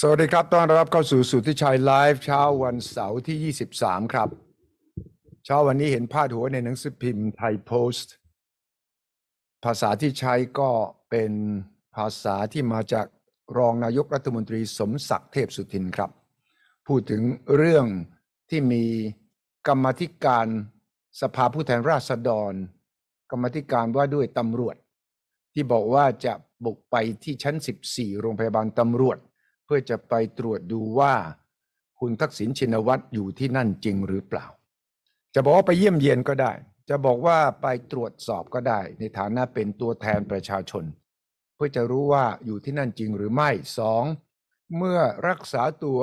สวัสดีครับต้อนรับเข้าสู่สุทธิชัยไลฟ์เช้าวันเสาร์ที่ 23 ครับ เช้าวันนี้เห็นพาดหัวในหนังสือพิมพ์ไทยโพสต์ ภาษาที่ใช้ก็เป็นภาษาที่มาจากรองนายกรัฐมนตรีสมศักดิ์เทพสุทินครับ พูดถึงเรื่องที่มีกรรมธิการสภาผู้แทนราษฎรกรรมธิการว่าด้วยตำรวจ ที่บอกว่าจะบุกไปที่ชั้น 14 โรงพยาบาลตำรวจเพื่อจะไปตรวจดูว่า คุณทักษิณชินวัตรอยู่ที่นั่นจริงหรือเปล่า จะบอกว่าไปเยี่ยมเยียนก็ได้ จะบอกว่าไปตรวจสอบก็ได้ ในฐานะเป็นตัวแทนประชาชน เพื่อจะรู้ว่าอยู่ที่นั่นจริงหรือไม่สอง เมื่อรักษาตัว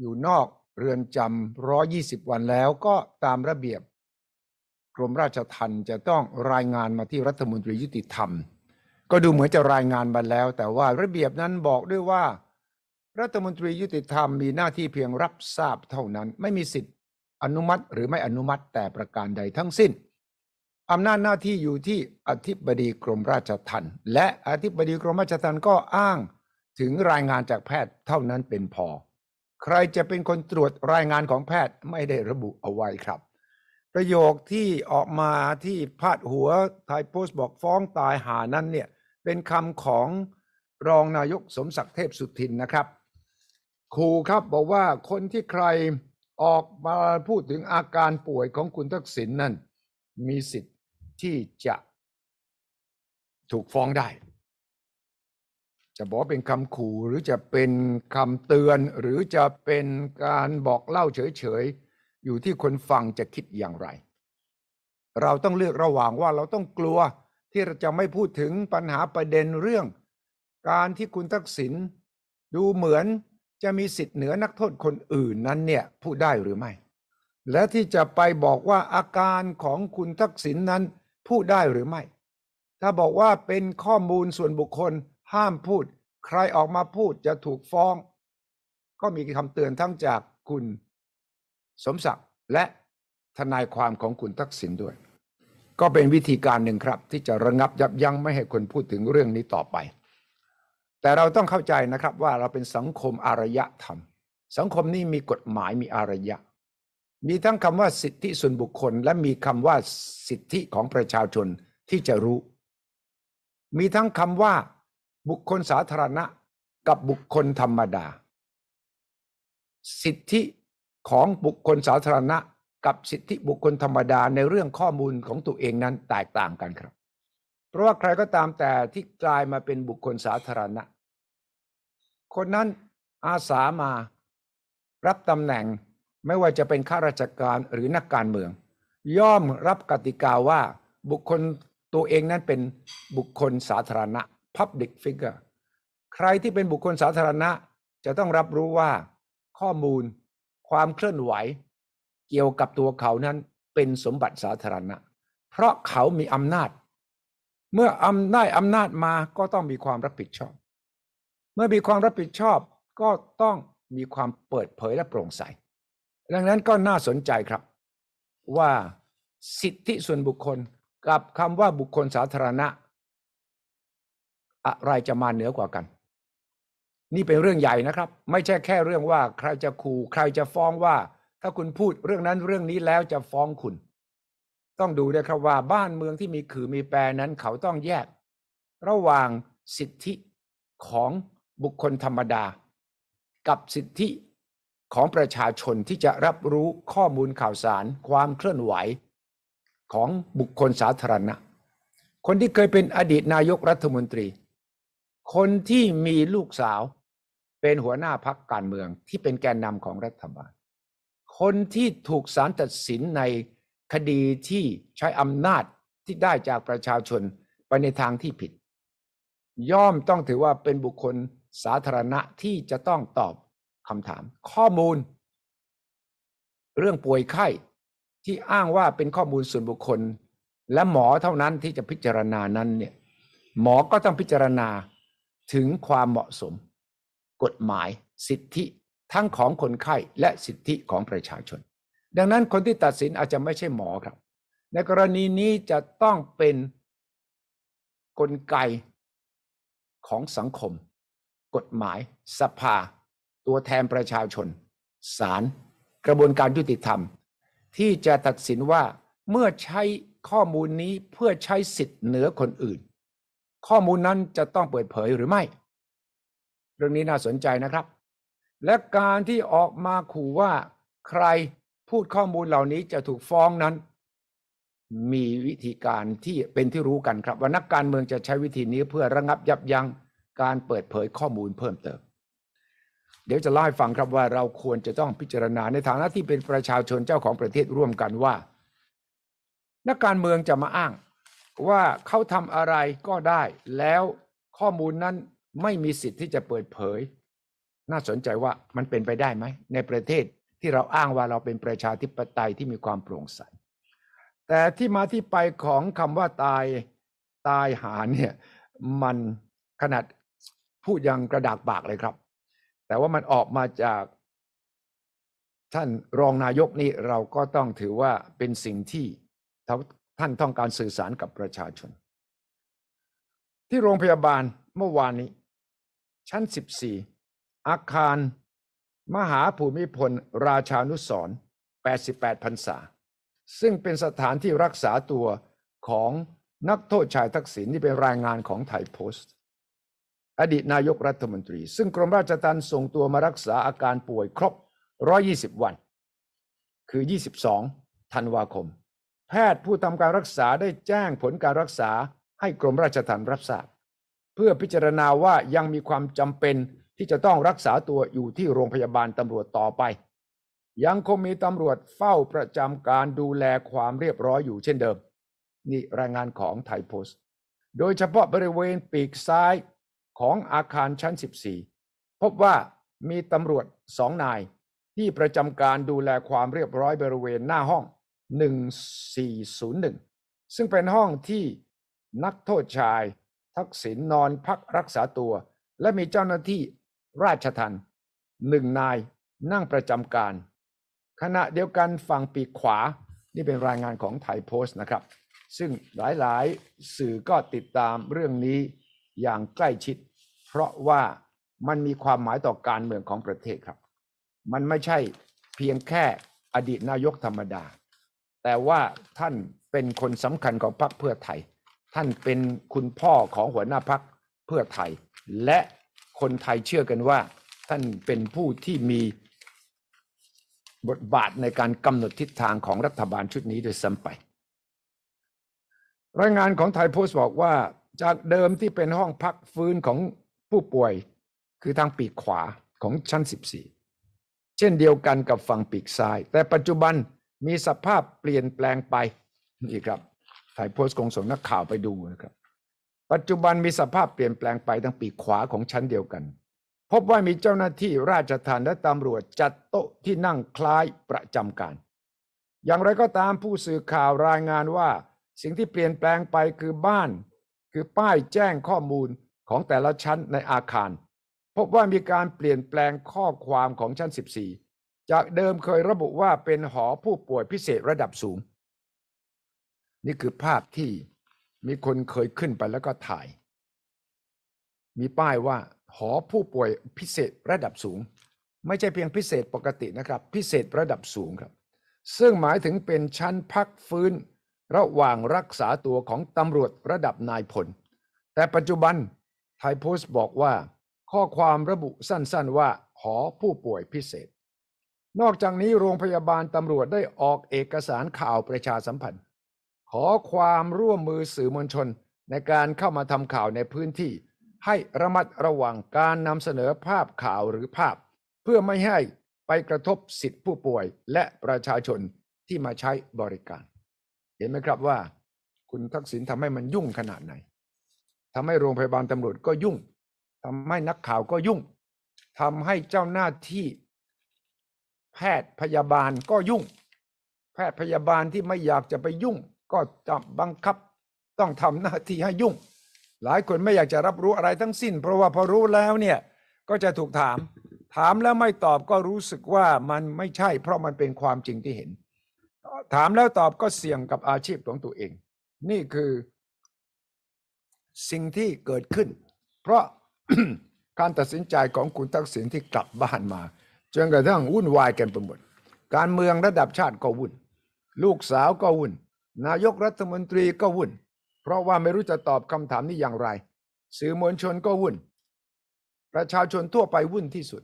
อยู่นอก เรือนจำร้อยี่สิบวันแล้วก็ตามระเบียบ กรมราชทัณฑ์จะต้องรายงานมาที่รัฐมนตรียุติธรรม ก็ดูเหมือนจะรายงานมาแล้ว แต่ว่าระเบียบนั้นบอกด้วยว่ารัฐมนตรียุติธรรมมีหน้าที่เพียงรับทราบเท่านั้น ไม่มีสิทธิ์ อนุมัติหรือไม่อนุมัติแต่ประการใดทั้งสิ้นอำนาจหน้าที่อยู่ที่อธิบดีกรมราชทัณฑ์และอธิบดีกรมราชทัณฑ์ก็อ้างถึงรายงานจากแพทย์เท่านั้นเป็นพอ ใครจะเป็นคนตรวจรายงานของแพทย์ไม่ได้ระบุเอาไว้ครับ ประโยคที่ออกมาที่พาดหัวไทยโพสต์บอกฟ้องตายหานั้นเนี่ยเป็นคำของรองนายกสมศักดิ์เทพสุทินนะครับขู่ครับบอกว่าคนที่ใครออกมาพูดถึงอาการป่วยของคุณทักษิณนนั่นมีสิทธิ์ที่จะถูกฟ้องได้ จะบอกเป็นคำขู่หรือจะเป็นคำเตือนหรือจะเป็นการบอกเล่าเฉย ๆ อยู่ที่คนฟังจะคิดอย่างไร เราต้องเลือกระหว่างว่าเราต้องกลัวที่เราจะไม่พูดถึงปัญหาประเด็นเรื่อง การที่คุณทักษิณดูเหมือนจะมีสิทธิ์เหนือนักโทษคนอื่นนั้นเนี่ยพูดได้หรือไม่ และที่จะไปบอกว่าอาการของคุณทักษิณนนั้นพูดได้หรือไม่ ถ้าบอกว่าเป็นข้อมูลส่วนบุคคลห้ามพูด ใครออกมาพูดจะถูกฟ้อง ก็มีคำเตือนทั้งจากคุณสมศักดิ์และทนายความของคุณทักษิณด้วย ก็เป็นวิธีการหนึ่งครับ ที่จะระงับยับยั้งไม่ให้คนพูดถึงเรื่องนี้ต่อไปแต่เราต้องเข้าใจนะครับว่าเราเป็นสังคมอารยธรรม สังคมนี้มีกฎหมายมีอารยะ มีทั้งคำว่าสิทธิส่วนบุคคลและมีคำว่าสิทธิของประชาชนที่จะรู้ มีทั้งคำว่าบุคคลสาธารณะกับบุคคลธรรมดา สิทธิของบุคคลสาธารณะ กับสิทธิบุคคลธรรมดาในเรื่องข้อมูลของตัวเองนั้นแตกต่างกันครับเพราะว่าใครก็ตามแต่ที่กลายมาเป็นบุคคลสาธารณะ คนนั้นอาสามา รับตำแหน่งไม่ว่าจะเป็นข้าราชการหรือนักการเมือง ย่อมรับกติกาว่าบุคคลตัวเองนั้นเป็นบุคคลสาธารณะ public figure ใครที่เป็นบุคคลสาธารณะจะต้องรับรู้ว่า ข้อมูล ความเคลื่อนไหว เกี่ยวกับตัวเขานั้นเป็นสมบัติสาธารณะ เพราะเขามีอำนาจเมื่ออำได้อำนาจมาก็ต้องมีความรับผิดชอบ เมื่อมีความรับผิดชอบ ก็ต้องมีความเปิดเผยและโปร่งใสดังนั้นก็น่าสนใจครับว่าสิทธิส่วนบุคคลกับคำว่าบุคคลสาธารณะ อะไรจะมาเหนือกว่ากัน นี่เป็นเรื่องใหญ่นะครับ ไม่ใช่แค่เรื่องว่าใครจะขู่ ใครจะฟ้องว่า ถ้าคุณพูดเรื่องนั้นเรื่องนี้แล้วจะฟ้องคุณต้องดูด้วยครับว่าบ้านเมืองที่มีขื่อมีแปรนั้นเขาต้องแยก ระหว่างสิทธิของบุคคลธรรมดา กับสิทธิของประชาชนที่จะรับรู้ข้อมูลข่าวสารความเคลื่อนไหวของบุคคลสาธารณะ คนที่เคยเป็นอดีตนายกรัฐมนตรี คนที่มีลูกสาวเป็นหัวหน้าพักการเมืองที่เป็นแกนนำของรัฐบาลคนที่ถูกสารตัดสินในคดีที่ใช้อำนาจที่ได้จากประชาชนไปในทางที่ผิด ย่อมต้องถือว่าเป็นบุคคลสาธารณะที่จะต้องตอบคำถาม ข้อมูล เรื่องป่วยไข้ที่อ้างว่าเป็นข้อมูลส่วนบุคคล และหมอเท่านั้นที่จะพิจารณานั้นเนี่ยหมอก็ต้องพิจารณาถึงความเหมาะสม กฎหมายสิทธิทั้งของคนไข้และสิทธิของประชาชนดังนั้นคนที่ตัดสินอาจจะไม่ใช่หมอครับ ในกรณีนี้จะต้องเป็นกลไกของสังคม กฎหมายสภา ตัวแทนประชาชนศาลกระบวนการยุติธรรม ที่จะตัดสินว่าเมื่อใช้ข้อมูลนี้เพื่อใช้สิทธิ์เหนือคนอื่น ข้อมูลนั้นจะต้องเปิดเผยหรือไม่ เรื่องนี้น่าสนใจนะครับ และการที่ออกมาขู่ว่าใครพูดข้อมูลเหล่านี้จะถูกฟ้องนั้น มีวิธีการที่เป็นที่รู้กันครับ ว่านักการเมืองจะใช้วิธีนี้เพื่อระงับยับยั้งการเปิดเผยข้อมูลเพิ่มเติม เดี๋ยวจะเล่าให้ฟังครับว่าเราควรจะต้องพิจารณาในฐานะที่เป็นประชาชนเจ้าของประเทศร่วมกันว่า นักการเมืองจะมาอ้างว่าเขาทำอะไรก็ได้ แล้วข้อมูลนั้นไม่มีสิทธิ์ที่จะเปิดเผย น่าสนใจว่ามันเป็นไปได้ไหมในประเทศที่เราอ้างว่าเราเป็นประชาธิปไตยที่มีความโปร่งใส แต่ที่มาที่ไปของคำว่าตายตายหาเนี่ยมันขนาด พูดยังกระดากปากเลยครับ แต่ว่ามันออกมาจากท่านรองนายกนี่เราก็ต้องถือว่าเป็นสิ่งที่ท่านต้องการสื่อสารกับประชาชน ที่โรงพยาบาลเมื่อวานนี้ ชั้น 14 อาคารมหาภูมิพล ราชานุสร88พรรษาซึ่งเป็นสถานที่รักษาตัวของนักโทษชายทักษิณนี่เป็นรายงานของไทยโพสต์ อดีตนายกรัฐมนตรี ซึ่งกรมราชทัณฑ์ส่งตัวมารักษาอาการป่วยครบ 120 วัน คือ 22 ธันวาคม แพทย์ผู้ทำการรักษาได้แจ้งผลการรักษาให้กรมราชทัณฑ์รับทราบ เพื่อพิจารณาว่ายังมีความจำเป็นที่จะต้องรักษาตัวอยู่ที่โรงพยาบาลตำรวจต่อไป ยังคงมีตำรวจเฝ้าประจำการดูแลความเรียบร้อยอยู่เช่นเดิม นี่รายงานของไทยโพสต์ โดยเฉพาะบริเวณปีกซ้ายของอาคารชั้น 14 พบว่ามีตำรวจสองนายที่ประจำการดูแลความเรียบร้อยบริเวณหน้าห้อง 1401 ซึ่งเป็นห้องที่นักโทษชาย ทักษิณนนอนพักรักษาตัวและมีเจ้าหน้าที่ราชทันหนึ่งนายนั่งประจำการ ขณะเดียวกันฝั่งปีกขวา นี่เป็นรายงานของไทยโพสต์นะครับ ซึ่งหลายๆ สื่อก็ติดตามเรื่องนี้อย่างใกล้ชิด เพราะว่ามันมีความหมายต่อการเมืองของประเทศครับ มันไม่ใช่เพียงแค่อดีตนายกธรรมดา แต่ว่าท่านเป็นคนสำคัญของพรรคเพื่อไทย ท่านเป็นคุณพ่อของหัวหน้าพรรคเพื่อไทย และคนไทยเชื่อกันว่าท่านเป็นผู้ที่มีบทบาทในการกำหนดทิศทางของรัฐบาลชุดนี้โดยซ้ำไป รายงานของไทยโพสต์บอกว่าจากเดิมที่เป็นห้องพักฟื้นของผู้ป่วยคือทางปีกขวาของชั้น 14 เช่นเดียวกันกับฝั่งปีกซ้าย แต่ปัจจุบันมีสภาพเปลี่ยนแปลงไปนี่ครับไทยโพสต์กงสงนักข่าวไปดูนะครับปัจจุบันมีสภาพเปลี่ยนแปลงไปทั้งปีขวาของชั้นเดียวกัน พบว่ามีเจ้าหน้าที่ราชทานและตำรวจจัดโต๊ะที่นั่งคล้ายประจำการ อย่างไรก็ตามผู้สื่อข่าวรายงานว่า สิ่งที่เปลี่ยนแปลงไปคือบ้าน คือป้ายแจ้งข้อมูลของแต่ละชั้นในอาคาร พบว่ามีการเปลี่ยนแปลงข้อความของชั้น 14 จากเดิมเคยระบุว่าเป็นหอผู้ป่วยพิเศษระดับสูง นี่คือภาพที่มีคนเคยขึ้นไปแล้วก็ถ่าย มีป้ายว่า หอผู้ป่วยพิเศษระดับสูง ไม่ใช่เพียงพิเศษปกตินะครับ พิเศษระดับสูงครับซึ่งหมายถึงเป็นชั้นพักฟื้น ระหว่างรักษาตัวของตำรวจระดับนายพลแต่ปัจจุบันไทยโพสต์บอกว่าข้อความระบุสั้นๆว่า หอผู้ป่วยพิเศษ นอกจากนี้โรงพยาบาลตำรวจได้ออกเอกสารข่าวประชาสัมพันธ์ขอความร่วมมือสื่อมวลชนในการเข้ามาทำข่าวในพื้นที่ ให้ระมัดระวังการนำเสนอภาพข่าวหรือภาพ เพื่อไม่ให้ไปกระทบสิทธิผู้ป่วยและประชาชนที่มาใช้บริการ เห็นไหมครับว่า คุณทักษิณทำให้มันยุ่งขนาดไหนทำให้โรงพยาบาลตำรวจก็ยุ่งทำให้นักข่าวก็ยุ่งทำให้เจ้าหน้าที่แพทย์พยาบาลก็ยุ่ง แพทย์พยาบาลที่ไม่อยากจะไปยุ่งก็จะบังคับต้องทำหน้าที่ให้ยุ่ง หลายคนไม่อยากจะรับรู้อะไรทั้งสิ้น เพราะว่าพอรู้แล้วเนี่ย ก็จะถูกถาม ถามแล้วไม่ตอบก็รู้สึกว่ามันไม่ใช่ เพราะมันเป็นความจริงที่เห็น ถามแล้วตอบก็เสี่ยงกับอาชีพของตัวเอง นี่คือ สิ่งที่เกิดขึ้น เพราะการตัดสินใจของคุณทักษิณที่กลับบ้านมาจนกระทั่งวุ่นวายกันไปหมดการเมืองระดับชาติก็วุ่นลูกสาวก็วุ่นนายกรัฐมนตรีก็วุ่น เพราะว่าไม่รู้จะตอบคำถามนี้อย่างไร สื่อมวลชนก็วุ่น ประชาชนทั่วไปวุ่นที่สุด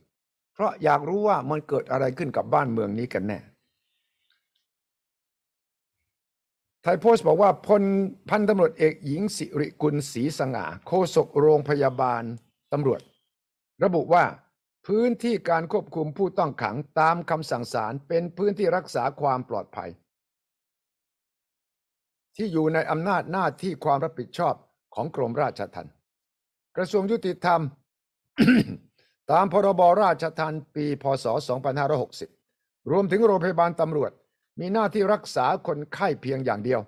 เพราะอยากรู้ว่ามันเกิดอะไรขึ้นกับบ้านเมืองนี้กันแน่ ไทยโพสต์บอกว่าพลพันตำรวจเอกหญิงสิริกุลศรีสง่าโฆษกโรงพยาบาลตำรวจ ระบุว่า พื้นที่การควบคุมผู้ต้องขังตามคำสั่งศาลเป็นพื้นที่รักษาความปลอดภัยที่อยู่ในอำนาจหน้าที่ความรับผิดชอบของกรมราชทัณฑ์กระทรวงยุติธรรม ตามพรบราชทัณฑ์ปี พศ 2560 รวมถึงโรงพยาบาลตำรวจ มีหน้าที่รักษาคนไข้เพียงอย่างเดียว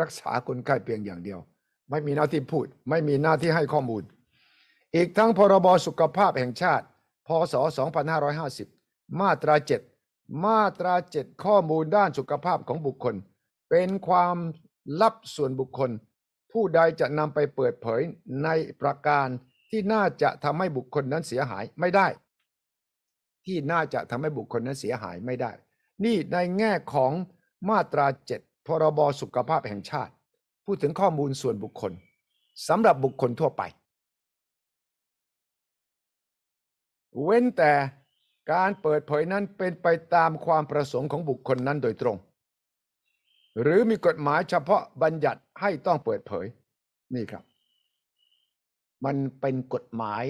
รักษาคนไข้เพียงอย่างเดียว ไม่มีหน้าที่พูดไม่มีหน้าที่ให้ข้อมูล อีกทั้งพรบสุขภาพแห่งชาติพศ2550มาตรา7มาตรา7ข้อมูลด้านสุขภาพของบุคคลเป็นความลับส่วนบุคคลผู้ใดจะนำไปเปิดเผยในประการที่น่าจะทำให้บุคคลนั้นเสียหายไม่ได้ ที่น่าจะทำให้บุคคลนั้นเสียหายไม่ได้ นี่ในแง่ของมาตราเจ็ดพรบสุขภาพแห่งชาติ พูดถึงข้อมูลส่วนบุคคลสำหรับบุคคลทั่วไป เว้นแต่การเปิดเผยนั้นเป็นไปตามความประสงค์ของบุคคลนั้นโดยตรงหรือมีกฎหมายเฉพาะบัญญัติให้ต้องเปิดเผยนี่ครับ มันเป็นกฎหมาย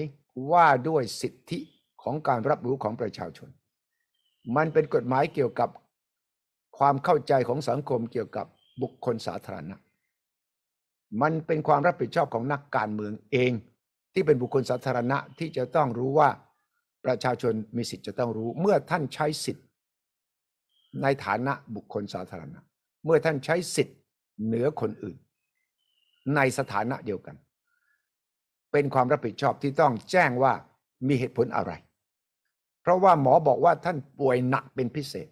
ว่าด้วยสิทธิของการรับรู้ของประชาชน มันเป็นกฎหมายเกี่ยวกับความเข้าใจของสังคมเกี่ยวกับบุคคลสาธารณะมันเป็นความรับผิดชอบของนักการเมืองเอง ที่เป็นบุคคลสาธารณะที่จะต้องรู้ว่า ประชาชนมีสิทธิ์จะต้องรู้เมื่อท่านใช้สิทธิ์ในฐานะบุคคลสาธารณะเมื่อท่านใช้สิทธิ์เหนือคนอื่น ในสถานะเดียวกัน เป็นความรับผิดชอบที่ต้องแจ้งว่ามีเหตุผลอะไร เพราะว่าหมอบอกว่าท่านป่วยหนักเป็นพิเศษ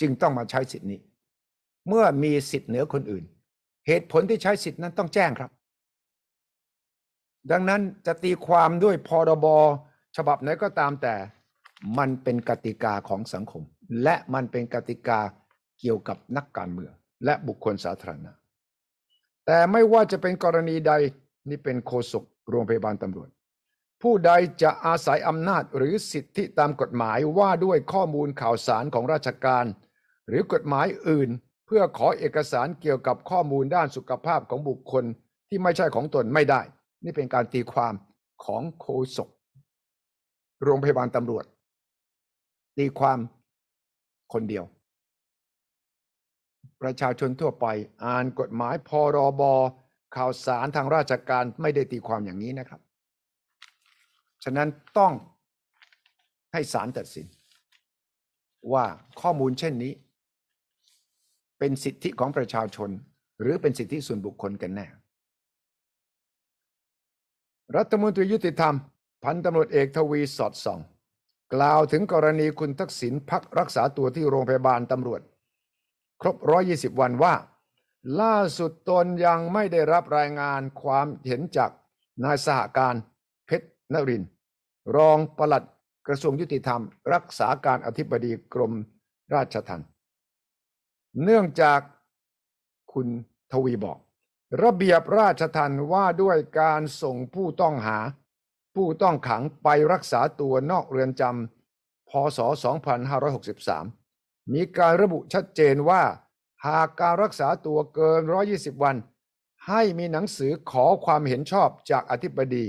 จึงต้องมาใช้สิทธินี้ เมื่อมีสิทธิ์เหนือคนอื่น เหตุผลที่ใช้สิทธินั้นต้องแจ้งครับ ดังนั้นจะตีความด้วยพรบฉบับไหนก็ตามแต่มันเป็นกติกาของสังคม และมันเป็นกติกาเกี่ยวกับนักการเมืองและบุคคลสาธารณะ แต่ไม่ว่าจะเป็นกรณีใดนี่เป็นโฆษกโรงพยาบาลตำรวจ ผู้ใดจะอาศัยอำนาจหรือสิทธิตามกฎหมายว่าด้วยข้อมูลข่าวสารของราชการ หรือกฎหมายอื่น เพื่อขอเอกสารเกี่ยวกับข้อมูลด้านสุขภาพของบุคคลที่ไม่ใช่ของตนไม่ได้ นี่เป็นการตีความของโฆษกโรงพยาบาลตำรวจ ตีความคนเดียวประชาชนทั่วไปอ่านกฎหมาย พรบ ข่าวสารทางราชการไม่ได้ตีความอย่างนี้นะครับ ฉะนั้นต้องให้ศาลตัดสิน ว่าข้อมูลเช่นนี้ เป็นสิทธิของประชาชน หรือเป็นสิทธิส่วนบุคคลกันแน่ รัฐมนตรียุติธรรม พันตำรวจเอกทวีสอดส่อง กล่าวถึงกรณีคุณทักษิณพักรักษาตัวที่โรงพยาบาลตำรวจครบ 120 วันว่า ล่าสุดตนยังไม่ได้รับรายงานความเห็นจากนายสหการเพชรนริน รองปลัดกระทรวงยุติธรรม รักษาการอธิบดีกรมราชทัณฑ์เนื่องจากคุณทวีบอก ระเบียบราชทัณฑ์ว่าด้วยการส่งผู้ต้องหา ผู้ต้องขังไปรักษาตัวนอกเรือนจำพศ2563มีการระบุชัดเจนว่า หากการรักษาตัวเกิน 120 วัน ให้มีหนังสือขอความเห็นชอบจากอธิบดี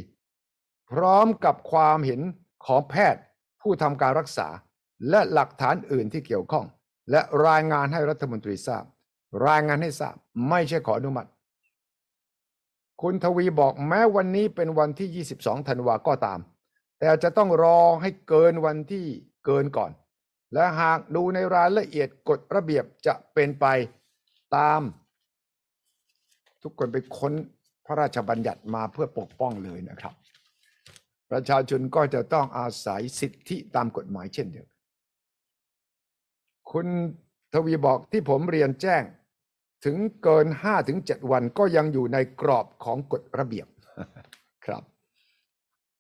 พร้อมกับความเห็นของแพทย์ผู้ทำการรักษาและหลักฐานอื่นที่เกี่ยวข้อง และรายงานให้รัฐมนตรีทราบ รายงานให้ทราบไม่ใช่ขออนุมัติ คุณทวีบอกแม้วันนี้เป็นวันที่ 22ธันวาก็ตาม แต่จะต้องรอให้เกินวันที่เกินก่อนและหากดูในรายละเอียดกฎระเบียบจะเป็นไปตามทุกคนไปค้นพระราชบัญญัติมาเพื่อปกป้องเลยนะครับ ประชาชนก็จะต้องอาศัยสิทธิตามกฎหมายเช่นเดียวคุณทวีบอกที่ผมเรียนแจ้ง ถึงเกิน5ถึง7 วันก็ยังอยู่ในกรอบของกฎระเบียบครับ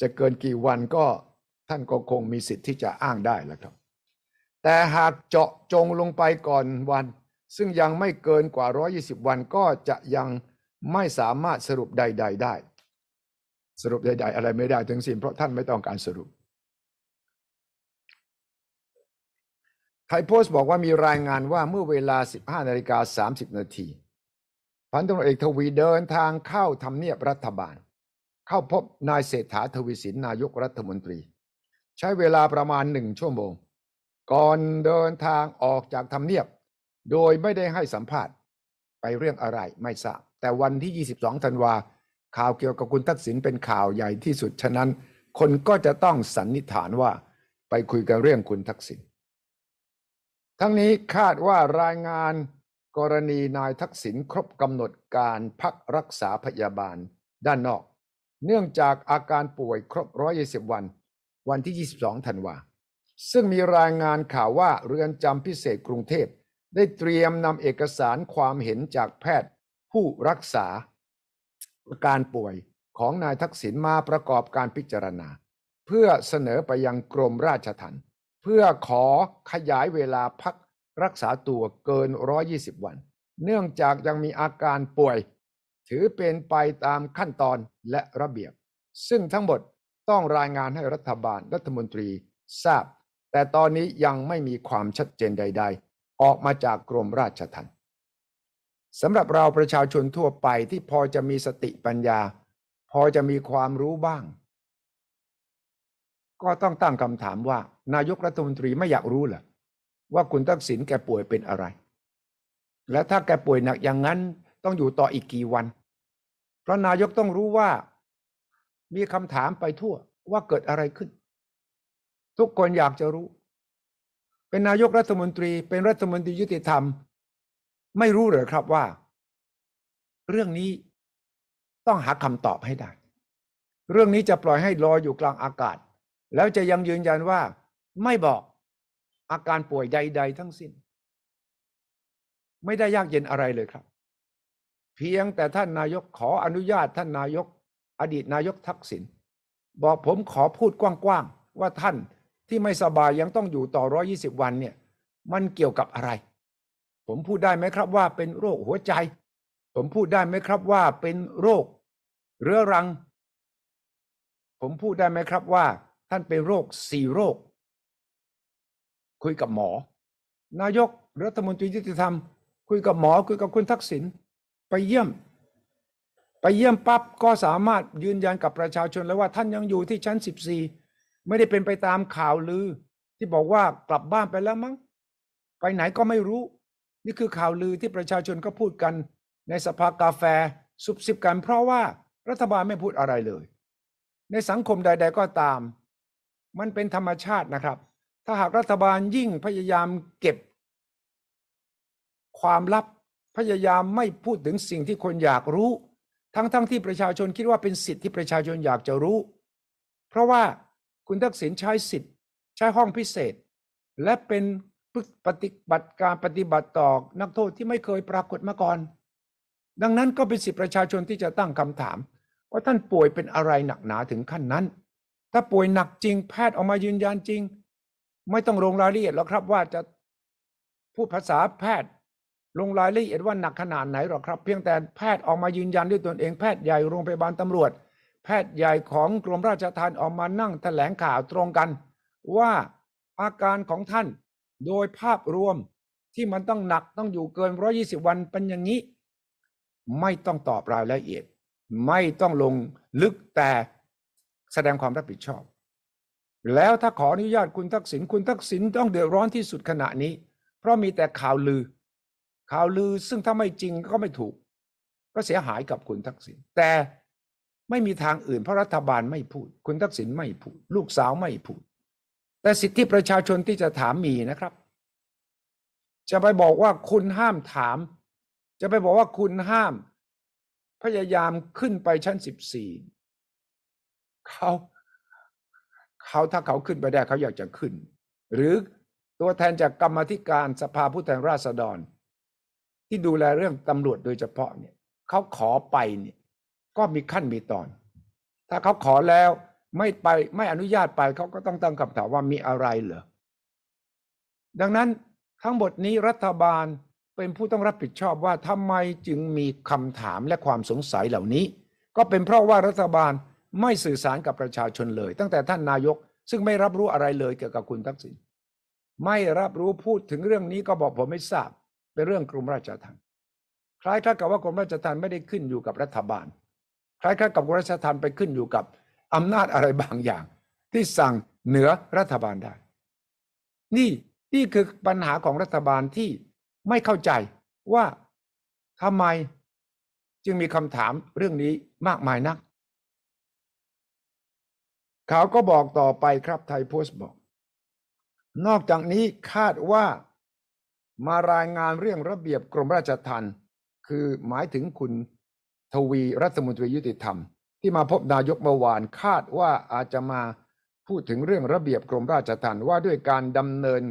จะเกินกี่วันก็ท่านก็คงมีสิทธิ์ที่จะอ้างได้แล้วครับแต่หากเจาะจงลงไปก่อนวัน ซึ่งยังไม่เกินกว่า 120 วันก็จะยังไม่สามารถสรุปใดๆ ได้ สรุปใด ๆ อะไรไม่ได้ถึงสิ้นเพราะท่านไม่ต้องการสรุป ไทโพสบอกว่ามีรายงานว่าเมื่อเวลา 15นาฬิกา30นาทีพันตำรวจเอกทวีเดินทางเข้าทำเนียบรัฐบาล เข้าพบนายเศรษฐาทวีสินนายกรัฐมนตรี ใช้เวลาประมาณหนึ่งชั่วโมงก่อนเดินทางออกจากทำเนียบ โดยไม่ได้ให้สัมภาษณ์ ไปเรื่องอะไรไม่ทราบแต่วันที่ 22ธันวา ข่าวเกี่ยวกับคุณทักษิณเป็นข่าวใหญ่ที่สุด ฉะนั้น คนก็จะต้องสันนิษฐานว่าไปคุยกันเรื่องคุณทักษิณทั้งนี้คาดว่ารายงานกรณีนายทักษิณครบกำหนดการพักรักษาพยาบาลด้านนอก เนื่องจากอาการป่วยครบ120วัน วันที่ 22ธันวาซึ่งมีรายงานข่าวว่าเรือนจำพิเศษกรุงเทพได้เตรียมนำเอกสารความเห็นจากแพทย์ผู้รักษา การป่วยของนายทักษิณมาประกอบการพิจารณา เพื่อเสนอไปยังกรมราชทัณฑ์เพื่อขอขยายเวลาพักรักษาตัวเกิน 120 วัน เนื่องจากยังมีอาการป่วย ถือเป็นไปตามขั้นตอนและระเบียบ ซึ่งทั้งหมดต้องรายงานให้รัฐบาลรัฐมนตรีทราบแต่ตอนนี้ยังไม่มีความชัดเจนใด ๆ ออกมาจากกรมราชทัณฑ์สำหรับเราประชาชนทั่วไปที่พอจะมีสติปัญญา พอจะมีความรู้บ้าง ก็ต้องตั้งคำถามว่า นายกรัฐมนตรีไม่อยากรู้เหรอว่าคุณทักษิณแกป่วยเป็นอะไร และถ้าแกป่วยหนักอย่างนั้น ต้องอยู่ต่ออีกกี่วันเพราะนายกต้องรู้ว่า มีคำถามไปทั่วว่าเกิดอะไรขึ้นทุกคนอยากจะรู้ เป็นนายกรัฐมนตรี เป็นรัฐมนตรียุติธรรม ไม่รู้เหรอครับว่า เรื่องนี้ต้องหาคำตอบให้ได้ เรื่องนี้จะปล่อยให้ลอยอยู่กลางอากาศ แล้วจะยังยืนยันว่า ไม่บอกอาการป่วยใดๆทั้งสิ้น ไม่ได้ยากเย็นอะไรเลยครับ เพียงแต่ท่านนายกขออนุญาต ท่านนายก อดีตนายกทักษิณบอกผมขอพูดกว้างๆว่าท่านที่ไม่สบายยังต้องอยู่ต่อ 120 วันเนี่ยมันเกี่ยวกับอะไร ผมพูดได้ไหมครับว่าเป็นโรคหัวใจ ผมพูดได้ไหมครับว่าเป็นโรคเรื้อรัง ผมพูดได้ไหมครับว่า ท่านเป็นโรคสี่โรค คุยกับหมอ นายกรัฐมนตรียุติธรรม คุยกับหมอ คุยกับคุณทักษิณไปเยี่ยม ไปเยี่ยมปั๊บก็สามารถยืนยันกับประชาชนแล้วว่าท่านยังอยู่ที่ชั้น 14ไม่ได้เป็นไปตามข่าวลือที่บอกว่ากลับบ้านไปแล้วมั้งไปไหนก็ไม่รู้ นี่คือข่าวลือที่ประชาชนก็พูดกัน ในสภากาแฟสุบสิบกัน เพราะว่ารัฐบาลไม่พูดอะไรเลย ในสังคมใด ๆ ก็ตาม มันเป็นธรรมชาตินะครับ ถ้าหากรัฐบาลยิ่งพยายามเก็บ ความลับพยายามไม่พูดถึงสิ่งที่คนอยากรู้ ทั้งๆทที่ประชาชนคิดว่าเป็นสิทธิที่ประชาชนอยากจะรู้ เพราะว่าคุณทักษิณใช้สิทธิ์ใช้ห้องพิเศษ และเป็นปฏิบัติการปฏิบัติต่อนักโทษที่ไม่เคยปรากฏมาก่อน ดังนั้นก็เป็นสิทธิประชาชนที่จะตั้งคำถาม ว่าท่านป่วยเป็นอะไรหนักหนาถึงขั้นนั้น ถ้าป่วยหนักจริงแพทย์ออกมายืนยันจริง ไม่ต้องลงรายละเอียด หรอกครับว่าจะพูดภาษาแพทย์ลงรายละเอียดว่าหนักขนาดไหนหรอกครับ เพียงแต่แพทย์ออกมายืนยันด้วยตนเองแพทย์ใหญ่โรงพยาบาลตำรวจแพทย์ใหญ่ของกรมราชทัณฑ์ออกมานั่งแถลงข่าวตรงกัน ว่าอาการของท่านโดยภาพรวมที่มันต้องหนักต้องอยู่เกิน 120 วันเป็นอย่างนี้ ไม่ต้องตอบรายละเอียดไม่ต้องลงลึกแต่แสดงความรับผิดชอบ แล้วถ้าขออนุญาตคุณทักษิณคุณทักษิณต้องเดือดร้อนที่สุดขณะนี้ เพราะมีแต่ข่าวลือ ข่าวลือซึ่งถ้าไม่จริงก็ไม่ถูก ก็เสียหายกับคุณทักษิณแต่ไม่มีทางอื่นเพราะรัฐบาลไม่พูด คุณทักษิณไม่พูด ลูกสาวไม่พูด แต่สิทธิประชาชนที่จะถามมีนะครับ จะไปบอกว่าคุณห้ามถาม จะไปบอกว่าคุณห้ามพยายามขึ้นไปชั้นสิบสี่เขาเขาถ้าเขาขึ้นไปได้เขาอยากจะขึ้น หรือตัวแทนจากกรรมธิการสภาผู้แทนราษฎร ที่ดูแลเรื่องตำรวจโดยเฉพาะเนี่ยเขาขอไปเนี่ยก็มีขั้นมีตอน ถ้าเขาขอแล้วไม่ไปไม่อนุญาตไปเขาก็ต้องตั้งคำถามว่ามีอะไรเหรอ ดังนั้นทั้งหมดนี้รัฐบาลเป็นผู้ต้องรับผิดชอบว่าทำไมจึงมีคำถามและความสงสัยเหล่านี้ ก็เป็นเพราะว่ารัฐบาลไม่สื่อสารกับประชาชนเลย ตั้งแต่ท่านนายก ซึ่งไม่รับรู้อะไรเลยเกี่ยวกับคุณทักษิณไม่รับรู้พูดถึงเรื่องนี้ก็บอกผมไม่ทราบ เป็นเรื่องกรมราชทัณฑ์คล้ายๆกับว่ากรมราชทัณฑ์ไม่ได้ขึ้นอยู่กับรัฐบาลคล้ายๆกับรัชธรรมไปขึ้นอยู่กับอำนาจอะไรบางอย่างที่สั่งเหนือรัฐบาลได้ นี่นี่คือปัญหาของรัฐบาลที่ไม่เข้าใจว่าทำไมจึงมีคำถามเรื่องนี้มากมายนัก เขาก็บอกต่อไปครับไทยโพสต์บอก นอกจากนี้คาดว่ามารายงานเรื่องระเบียบกรมราชทัณฑ์คือหมายถึงคุณทวี รัฐมนตรียุติธรรม ที่มาพบนายกเมื่อวานคาดว่าอาจจะมาพูดถึงเรื่องระเบียบกรมราชทัณฑ์ว่าด้วยการดำเนิน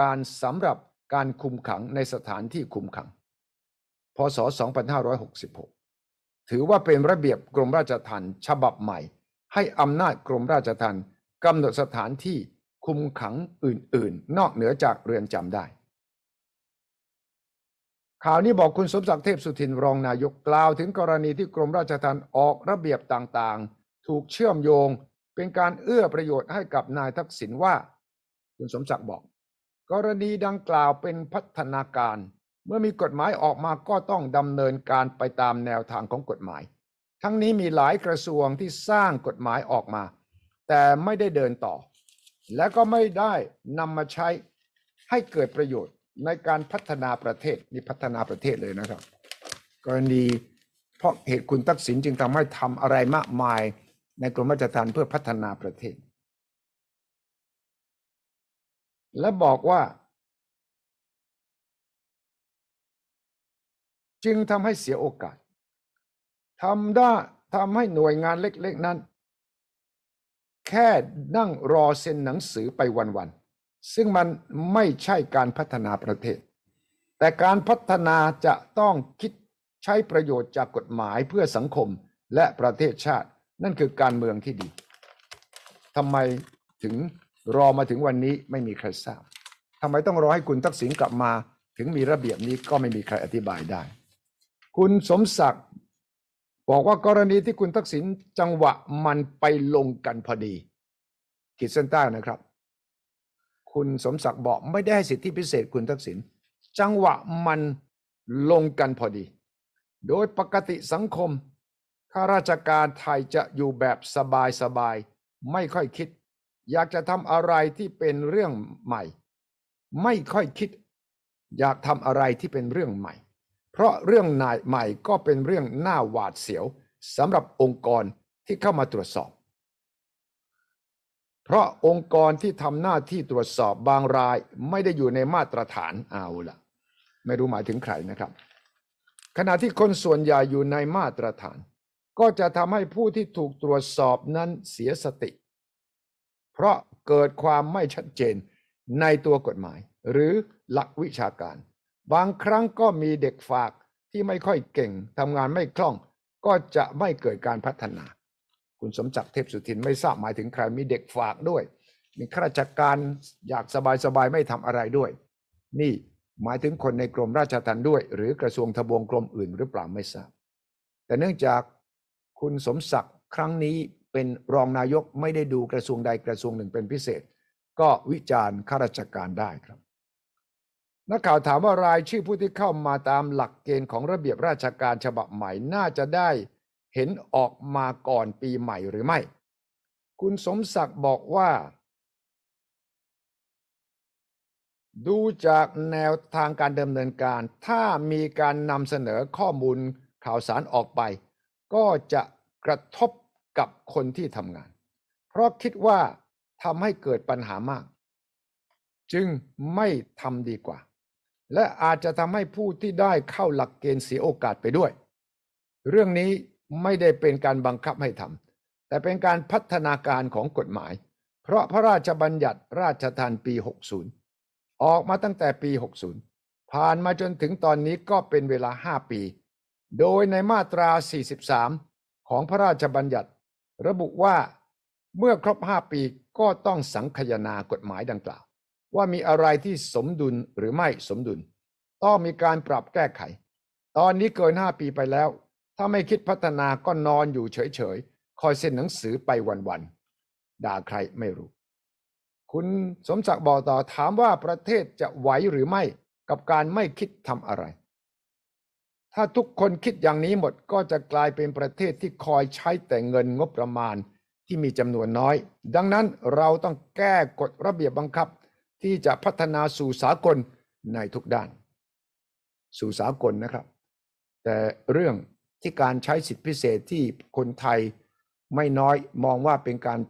การสำหรับการคุมขังในสถานที่คุมขัง พศ 2566 ถือว่าเป็นระเบียบกรมราชทัณฑ์ฉบับใหม่ ให้อำนาจกรมราชทัณฑ์กำหนดสถานที่คุมขังอื่นๆ นอกเหนือจากเรือนจำได้ข่าวนี้บอกคุณสมศักดิ์เทพสุทินรองนายกกล่าวถึงกรณีที่กรมราชทัณฑ์ออกระเบียบต่างๆ ถูกเชื่อมโยง เป็นการเอื้อประโยชน์ให้กับนายทักษิณว่า คุณสมศักดิ์บอก กรณีดังกล่าวเป็นพัฒนาการ เมื่อมีกฎหมายออกมาก็ต้องดำเนินการไปตามแนวทางของกฎหมาย ทั้งนี้มีหลายกระทรวงที่สร้างกฎหมายออกมา แต่ไม่ได้เดินต่อ และก็ไม่ได้นำมาใช้ให้เกิดประโยชน์ในการพัฒนาประเทศนี่พัฒนาประเทศเลยนะครับกรณีเพราะเหตุคุณทักษิณจึงทำให้ทำอะไรมากมายในกรมราชธรรมเพื่อพัฒนาประเทศ และบอกว่า จึงทำให้เสียโอกาสทำได้ทำให้หน่วยงานเล็กๆนั้น แค่นั่งรอเซ็นหนังสือไปวันซึ่งมันไม่ใช่การพัฒนาประเทศ แต่การพัฒนาจะต้องคิดใช้ประโยชน์จากกฎหมายเพื่อสังคมและประเทศชาติ นั่นคือการเมืองที่ดีทำไมถึงรอมาถึงวันนี้ไม่มีใครทราบทำไมต้องรอให้คุณทักษิณกลับมาถึงมีระเบียบนี้ก็ไม่มีใครอธิบายได้ คุณสมศักดิ์บอกว่ากรณีที่คุณทักษิณจังหวะมันไปลงกันพอดีขีดเส้นใต้นะครับคุณสมศักดิ์บอกไม่ได้ให้สิทธิพิเศษคุณทักษิณจังหวะมันลงกันพอดี โดยปกติสังคม ข้าราชการไทยจะอยู่แบบสบายๆไม่ค่อยคิดอยากจะทำอะไรที่เป็นเรื่องใหม่ ไม่ค่อยคิด อยากทำอะไรที่เป็นเรื่องใหม่ เพราะเรื่องใหม่ก็เป็นเรื่องหน้าหวาดเสียวสำหรับองค์กรที่เข้ามาตรวจสอบเพราะองค์กรที่ทำหน้าที่ตรวจสอบบางรายไม่ได้อยู่ในมาตรฐานเอาละไม่รู้หมายถึงใครนะครับ ขณะที่คนส่วนใหญ่อยู่ในมาตรฐาน ก็จะทำให้ผู้ที่ถูกตรวจสอบนั้นเสียสติ เพราะเกิดความไม่ชัดเจนในตัวกฎหมาย หรือหลักวิชาการ บางครั้งก็มีเด็กฝาก ที่ไม่ค่อยเก่งทำงานไม่คล่อง ก็จะไม่เกิดการพัฒนาคุณสมศักดิ์เทพสุทินไม่ทราบหมายถึงใครมีเด็กฝากด้วย มีข้าราชการอยากสบายๆไม่ทำอะไรด้วย นี่หมายถึงคนในกรมราชทัณฑ์ด้วย หรือกระทรวงทบวงกรมอื่น หรือเปล่าไม่ทราบ แต่เนื่องจากคุณสมศักดิ์ครั้งนี้เป็นรองนายกไม่ได้ดูกระทรวงใดกระทรวงหนึ่งเป็นพิเศษ ก็วิจารณ์ข้าราชการได้ครับนักข่าวถามว่ารายชื่อผู้ที่เข้ามาตามหลักเกณฑ์ของระเบียบราชการฉบับใหม่น่าจะได้เห็นออกมาก่อนปีใหม่หรือไม่ คุณสมศักดิ์บอกว่า ดูจากแนวทางการดำเนินการ ถ้ามีการนำเสนอข้อมูลข่าวสารออกไป ก็จะกระทบกับคนที่ทำงาน เพราะคิดว่าทำให้เกิดปัญหามาก จึงไม่ทำดีกว่า และอาจจะทำให้ผู้ที่ได้เข้าหลักเกณฑ์เสียโอกาสไปด้วย เรื่องนี้ไม่ได้เป็นการบังคับให้ทำแต่เป็นการพัฒนาการของกฎหมาย เพราะพระราชบัญญัติราชทานปี 60 ออกมาตั้งแต่ปี 60 ผ่านมาจนถึงตอนนี้ก็เป็นเวลา 5 ปี โดยในมาตรา 43 ของพระราชบัญญัติ ระบุว่าเมื่อครบ 5 ปีก็ต้องสังคยนากฎหมายดังกล่าว ว่ามีอะไรที่สมดุลหรือไม่สมดุล ต้องมีการปรับแก้ไข ตอนนี้เกิน 5 ปีไปแล้วถ้าไม่คิดพัฒนาก็นอนอยู่เฉยๆ คอยเซ็นหนังสือไปวันๆ ด่าใครไม่รู้ คุณสมศักดิ์บอกต่อถามว่าประเทศจะไหวหรือไม่กับการไม่คิดทำอะไร ถ้าทุกคนคิดอย่างนี้หมดก็จะกลายเป็นประเทศที่คอยใช้แต่เงินงบประมาณที่มีจำนวนน้อย ดังนั้นเราต้องแก้กฎระเบียบบังคับที่จะพัฒนาสู่สากลในทุกด้าน สู่สากลนะครับ แต่เรื่องที่การใช้สิทธิพิเศษที่คนไทยไม่น้อยมองว่าเป็นการ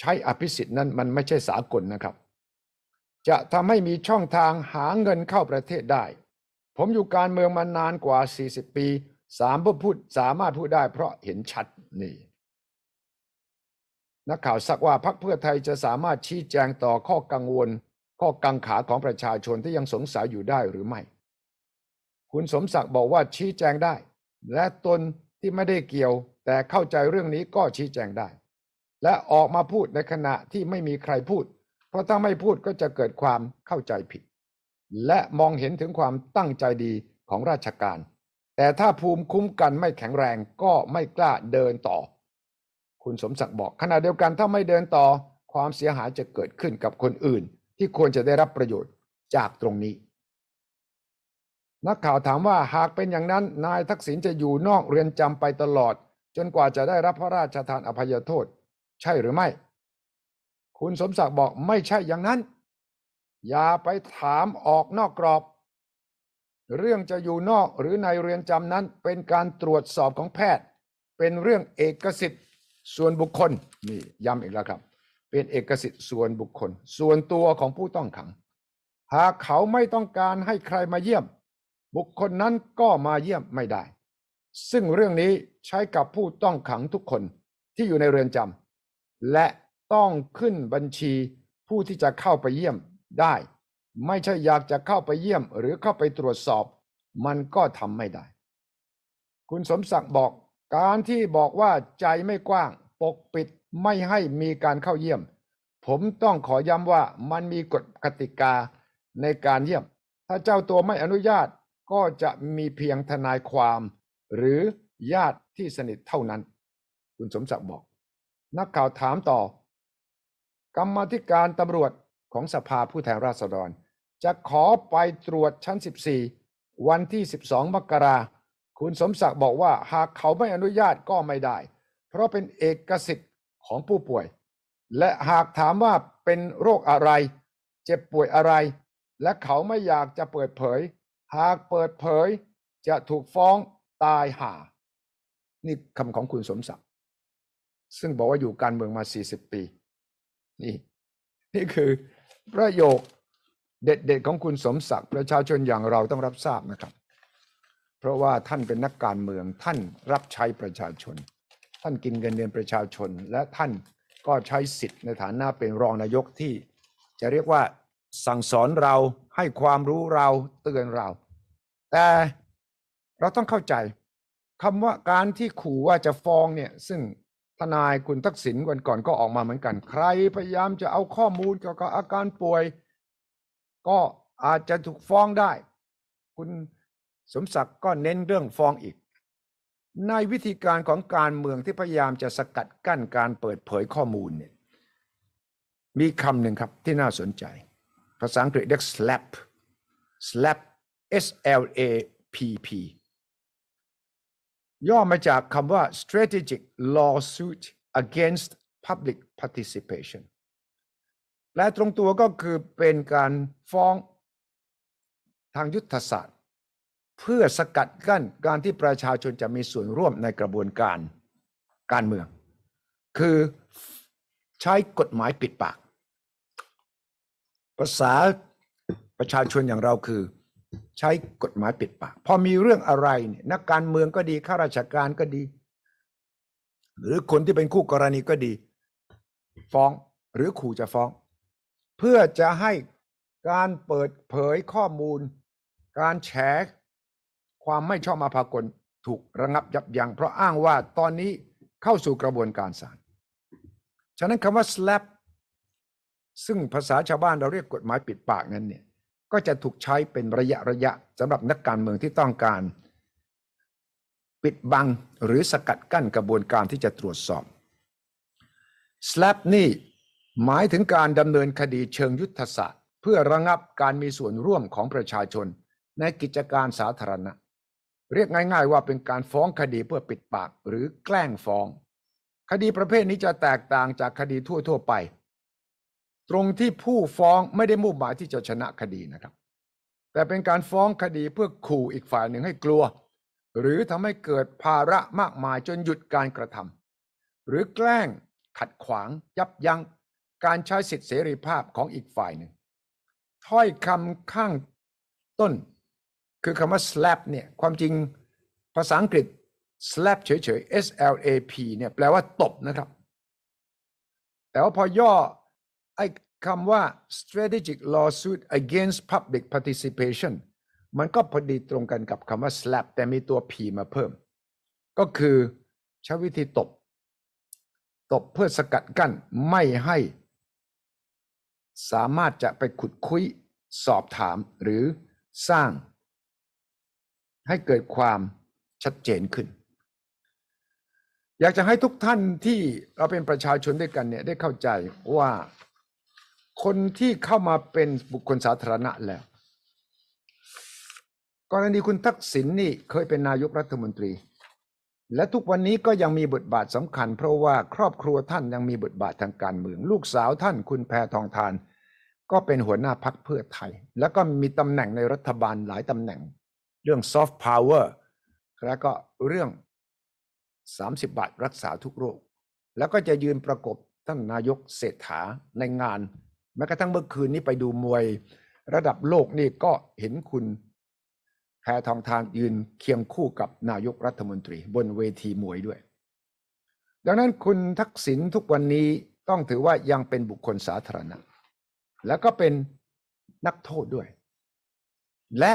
ใช้อภิสิทธิ์นั้นมันไม่ใช่สากลนะครับ จะทำให้มีช่องทางหาเงินเข้าประเทศได้ ผมอยู่การเมืองมานานกว่า 40 ปีสามพูดสามารถพูดได้ เพราะเห็นชัดนี่นักข่าวสักว่าพรรคเพื่อไทยจะสามารถชี้แจงต่อข้อกังวล ข้อกังขาของประชาชนที่ยังสงสัยอยู่ได้หรือไม่คุณสมศักดิ์บอกว่าชี้แจงได้ และตนที่ไม่ได้เกี่ยว แต่เข้าใจเรื่องนี้ก็ชี้แจงได้ และออกมาพูดในขณะที่ไม่มีใครพูด เพราะถ้าไม่พูดก็จะเกิดความเข้าใจผิด และมองเห็นถึงความตั้งใจดีของราชการ แต่ถ้าภูมิคุ้มกันไม่แข็งแรงก็ไม่กล้าเดินต่อ คุณสมศักดิ์บอกขณะเดียวกันถ้าไม่เดินต่อ ความเสียหายจะเกิดขึ้นกับคนอื่นที่ควรจะได้รับประโยชน์จากตรงนี้นักข่าวถามว่าหากเป็นอย่างนั้น นายทักษิณจะอยู่นอกเรือนจำไปตลอด จนกว่าจะได้รับพระราชทานอภัยโทษ ใช่หรือไม่ คุณสมศักดิ์บอกไม่ใช่อย่างนั้น อย่าไปถามออกนอกกรอบ เรื่องจะอยู่นอกหรือในเรือนจำนั้น เป็นการตรวจสอบของแพทย์ เป็นเรื่องเอกสิทธิ์ส่วนบุคคลนี่ย้ำอีกแล้วครับเป็นเอกสิทธิ์ส่วนบุคคล ส่วนตัวของผู้ต้องขังหากเขาไม่ต้องการให้ใครมาเยี่ยมบุคคลนั้นก็มาเยี่ยมไม่ได้ ซึ่งเรื่องนี้ใช้กับผู้ต้องขังทุกคนที่อยู่ในเรือนจำ และต้องขึ้นบัญชีผู้ที่จะเข้าไปเยี่ยมได้ ไม่ใช่อยากจะเข้าไปเยี่ยมหรือเข้าไปตรวจสอบ มันก็ทำไม่ได้ คุณสมศักดิ์บอกการที่บอกว่าใจไม่กว้าง ปกปิดไม่ให้มีการเข้าเยี่ยม ผมต้องขอย้ำว่ามันมีกฎกติกาในการเยี่ยม ถ้าเจ้าตัวไม่อนุญาตก็จะมีเพียงทนายความหรือญาติที่สนิทเท่านั้น คุณสมศักดิ์บอก นักข่าวถามต่อ กรรมธิการตำรวจของสภาผู้แทนราษฎร จะขอไปตรวจชั้น 14 วันที่ 12 มกรา คุณสมศักดิ์บอกว่าหากเขาไม่อนุญาตก็ไม่ได้ เพราะเป็นเอกสิทธิ์ของผู้ป่วย และหากถามว่าเป็นโรคอะไร เจ็บป่วยอะไร และเขาไม่อยากจะเปิดเผยหากเปิดเผยจะถูกฟ้องตายห่านี่คำของคุณสมศักดิ์ ซึ่งบอกว่าอยู่การเมืองมา 40 ปี นี่นี่คือประโยคเด็ดๆของคุณสมศักดิ์ประชาชนอย่างเราต้องรับทราบนะครับ เพราะว่าท่านเป็นนักการเมืองท่านรับใช้ประชาชน ท่านกินเงินเดือนประชาชนและท่านก็ใช้สิทธิ์ในฐานะเป็นรองนายกที่จะเรียกว่าสั่งสอนเราให้ความรู้เราเตือนเรา แต่เราต้องเข้าใจคำว่าการที่ขู่ว่าจะฟ้องเนี่ยซึ่งทนายคุณทักษิณวันก่อนก็ออกมาเหมือนกันใครพยายามจะเอาข้อมูลเกี่ยวกับอาการป่วย ก็อาจจะถูกฟ้องได้ คุณสมศักดิ์ก็เน้นเรื่องฟ้องอีก ในวิธีการของการเมืองที่พยายาม จะสกัดกั้นการเปิดเผยข้อมูลเนี่ยมีคำหนึ่งครับที่น่าสนใจภาษาอังกฤษเรียก slap slap S L A P P ย่อมาจากคำว่า strategic lawsuit against public participation และตรงตัวก็คือเป็นการฟ้องทางยุทธศาสตร์ เพื่อสกัดกั้นการที่ประชาชนจะมีส่วนร่วมในกระบวนการการเมือง คือใช้กฎหมายปิดปากภาษาประชาชนอย่างเราคือ ใช้กฎหมายปิดปากพอมีเรื่องอะไรเนี่ยนักการเมืองก็ดี ข้าราชการก็ดี หรือคนที่เป็นคู่กรณีก็ดี ฟ้องหรือขู่จะฟ้อง เพื่อจะให้การเปิดเผยข้อมูล การแฉความไม่ชอบมาพากลถูกระงับยับยั้งเพราะอ้างว่าตอนนี้เข้าสู่กระบวนการศาลฉะนั้นคำว่า slap ซึ่งภาษาชาวบ้านเราเรียกกฎหมายปิดปากนั้นเนี่ยก็จะถูกใช้เป็นระยะ ระยะสำหรับนักการเมืองที่ต้องการ ปิดบังหรือสกัดกั้นกระบวนการที่จะตรวจสอบ slap นี่ หมายถึงการดำเนินคดีเชิงยุทธศาสตร์ เพื่อระงับการมีส่วนร่วมของประชาชนในกิจการสาธารณะ เรียกง่ายๆ ว่าเป็นการฟ้องคดีเพื่อปิดปากหรือแกล้งฟ้อง คดีประเภทนี้จะแตกต่างจากคดีทั่ว ๆ ไปตรงที่ผู้ฟ้องไม่ได้มุ่งหมายที่จะชนะคดีนะครับ แต่เป็นการฟ้องคดีเพื่อขู่อีกฝ่ายหนึ่งให้กลัว หรือทำให้เกิดภาระมากมายจนหยุดการกระทำหรือแกล้งขัดขวางยับยั้งการใช้สิทธิเสรีภาพของอีกฝ่ายหนึ่ง ถ้อยคำข้างต้นคือคำว่า slap เนี่ยความจริงภาษาอังกฤษ slap เฉยๆ slap เนี่ยแปลว่าตบนะครับ แต่ว่าพอย่อไอ้คำว่า strategic lawsuit against public participation มันก็พอดีตรงกันกับคำว่า slap แต่มีตัว p มาเพิ่ม ก็คือใช้วิธีตบ ตบเพื่อสกัดกั้นไม่ให้ สามารถจะไปขุดคุยสอบถามหรือสร้าง ให้เกิดความชัดเจนขึ้น อยากจะให้ทุกท่านที่เราเป็นประชาชนด้วยกันเนี่ยได้เข้าใจว่าคนที่เข้ามาเป็นบุคคลสาธารณะแล้วกรณีคุณทักษิณนนี่เคยเป็นนายกรัฐมนตรี และทุกวันนี้ก็ยังมีบทบาทสำคัญเพราะว่าครอบครัวท่านยังมีบทบาททางการเมือง ลูกสาวท่านคุณแพทองทาน ก็เป็นหัวหน้าพักเพื่อไทย แล้วก็มีตำแหน่งในรัฐบาลหลายตำแหน่ง เรื่องซอฟต์พาวเวอร์แล้วก็เรื่อง 30 บาทรักษาทุกโรคแล้วก็จะยืนประกบท่านนายกเศรษฐาในงานแม้กระทั่งเมื่อคืนนี้ไปดูมวยระดับโลกนี่ก็เห็นคุณ แพทองทานยืนเคียงคู่กับนายกรัฐมนตรี บนเวทีมวยด้วย ดังนั้นคุณทักษิณทุกวันนี้ต้องถือว่ายังเป็นบุคคลสาธารณะ แล้วก็เป็นนักโทษด้วย และ